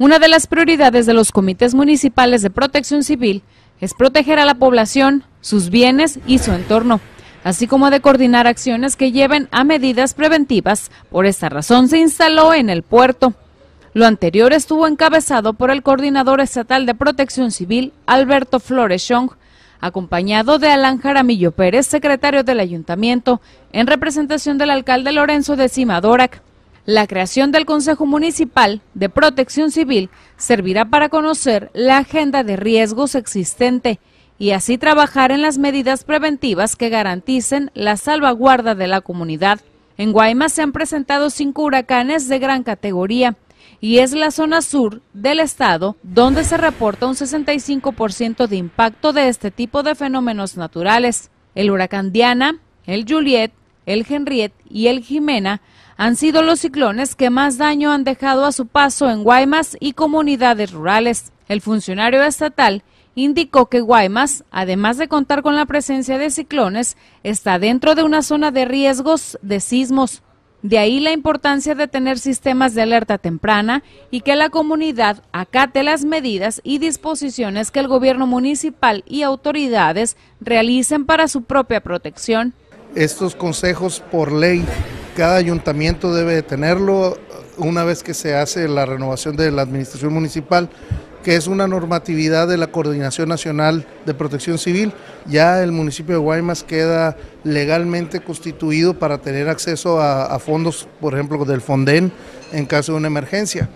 Una de las prioridades de los comités municipales de protección civil es proteger a la población, sus bienes y su entorno, así como de coordinar acciones que lleven a medidas preventivas. Por esta razón se instaló en el puerto. Lo anterior estuvo encabezado por el coordinador estatal de protección civil, Alberto Flores Chong, acompañado de Alan Jaramillo Pérez, secretario del ayuntamiento, en representación del alcalde Lorenzo de Simadorac. La creación del Consejo Municipal de Protección Civil servirá para conocer la agenda de riesgos existente y así trabajar en las medidas preventivas que garanticen la salvaguarda de la comunidad. En Guaymas se han presentado cinco huracanes de gran categoría y es la zona sur del estado donde se reporta un 65% de impacto de este tipo de fenómenos naturales. El huracán Diana, el Juliet, el Henriette y el Jimena han sido los ciclones que más daño han dejado a su paso en Guaymas y comunidades rurales. El funcionario estatal indicó que Guaymas, además de contar con la presencia de ciclones, está dentro de una zona de riesgos de sismos. De ahí la importancia de tener sistemas de alerta temprana y que la comunidad acate las medidas y disposiciones que el gobierno municipal y autoridades realicen para su propia protección. Estos consejos por ley, cada ayuntamiento debe tenerlo una vez que se hace la renovación de la administración municipal, que es una normatividad de la Coordinación Nacional de Protección Civil. Ya el municipio de Guaymas queda legalmente constituido para tener acceso a, a fondos, por ejemplo, del Fonden en caso de una emergencia.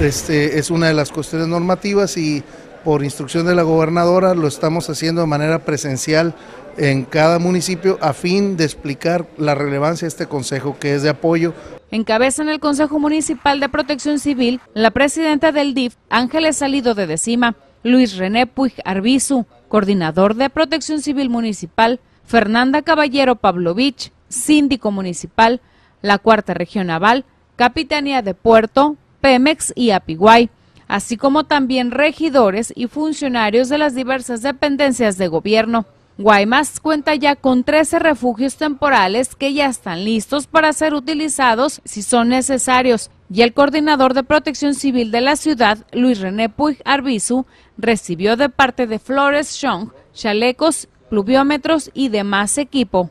Este, es una de las cuestiones normativas y por instrucción de la gobernadora lo estamos haciendo de manera presencial en cada municipio a fin de explicar la relevancia de este consejo que es de apoyo. Encabeza en el Consejo Municipal de Protección Civil la presidenta del DIF, Ángeles Salido de Decima, Luis René Puig Arbizu, coordinador de Protección Civil Municipal, Fernanda Caballero Pavlovich, síndico municipal, la Cuarta Región Naval, Capitanía de Puerto, Pemex y Apiguay así como también regidores y funcionarios de las diversas dependencias de gobierno. Guaymas cuenta ya con 13 refugios temporales que ya están listos para ser utilizados si son necesarios y el coordinador de protección civil de la ciudad, Luis René Puig Arbizu, recibió de parte de Flores Chong chalecos, pluviómetros y demás equipo.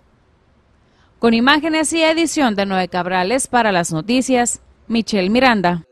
Con imágenes y edición de Nueve Cabrales para las noticias, Michelle Miranda.